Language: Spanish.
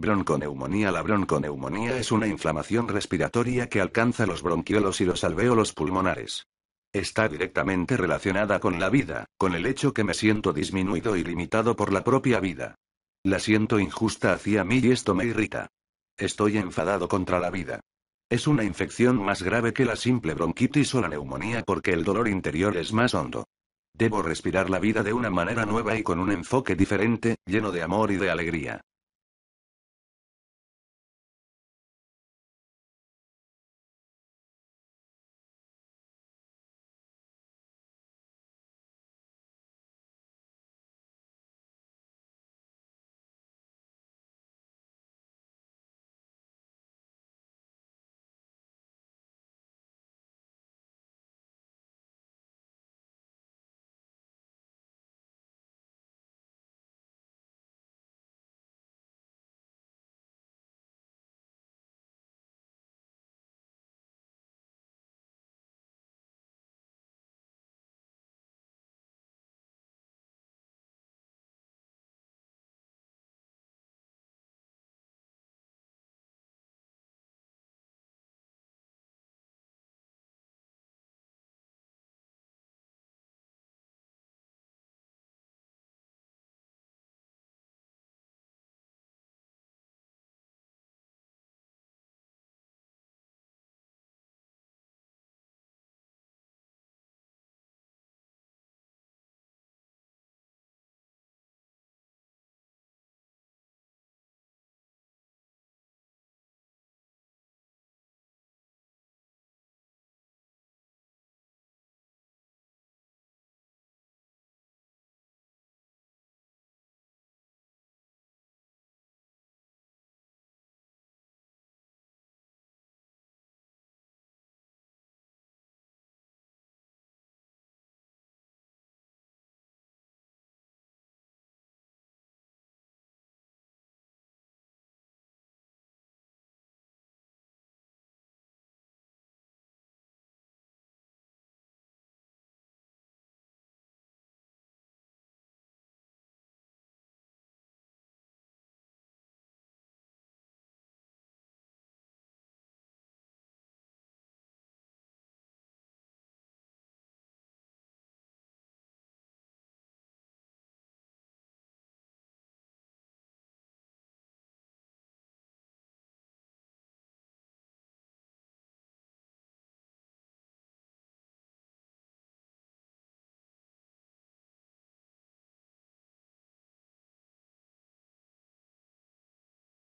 Bronconeumonía La bronconeumonía es una inflamación respiratoria que alcanza los bronquiolos y los alvéolos pulmonares. Está directamente relacionada con la vida, con el hecho que me siento disminuido y limitado por la propia vida. La siento injusta hacia mí y esto me irrita. Estoy enfadado contra la vida. Es una infección más grave que la simple bronquitis o la neumonía porque el dolor interior es más hondo. Debo respirar la vida de una manera nueva y con un enfoque diferente, lleno de amor y de alegría.